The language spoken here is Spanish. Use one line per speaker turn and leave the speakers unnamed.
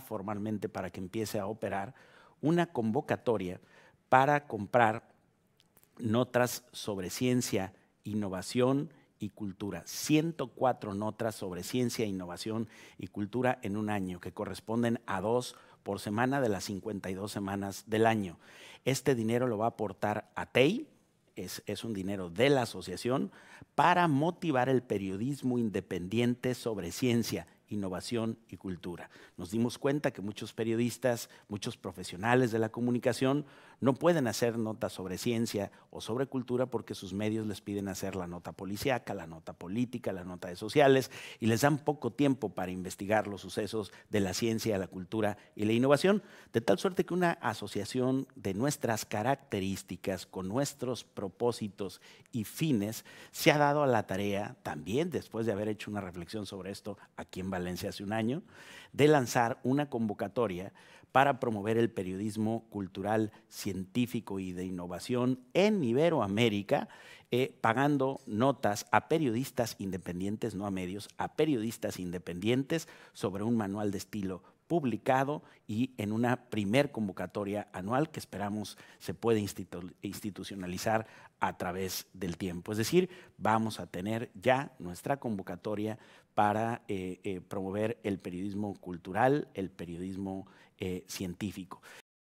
formalmente para que empiece a operar una convocatoria para comprar notas sobre ciencia, innovación y cultura. 104 notas sobre ciencia, innovación y cultura en un año, que corresponden a dos por semana de las 52 semanas del año. Este dinero lo va a aportar a TEI, es, es, un dinero de la asociación, para motivar el periodismo independiente sobre ciencia, innovación y cultura. Nos dimos cuenta que muchos periodistas, muchos profesionales de la comunicación no pueden hacer notas sobre ciencia o sobre cultura porque sus medios les piden hacer la nota policíaca, la nota política, la nota de sociales y les dan poco tiempo para investigar los sucesos de la ciencia, la cultura y la innovación, de tal suerte que una asociación de nuestras características con nuestros propósitos y fines se ha dado a la tarea también después de haber hecho una reflexión sobre esto a quién va. Valencia hace un año, de lanzar una convocatoria para promover el periodismo cultural, científico y de innovación en Iberoamérica, eh, pagando notas a periodistas independientes, no a medios, a periodistas independientes sobre un manual de estilo publicado y en una primer convocatoria anual que esperamos se puede institucionalizar a través del tiempo. Es decir, vamos a tener ya nuestra convocatoria para eh, eh, promover el periodismo cultural, el periodismo eh, científico.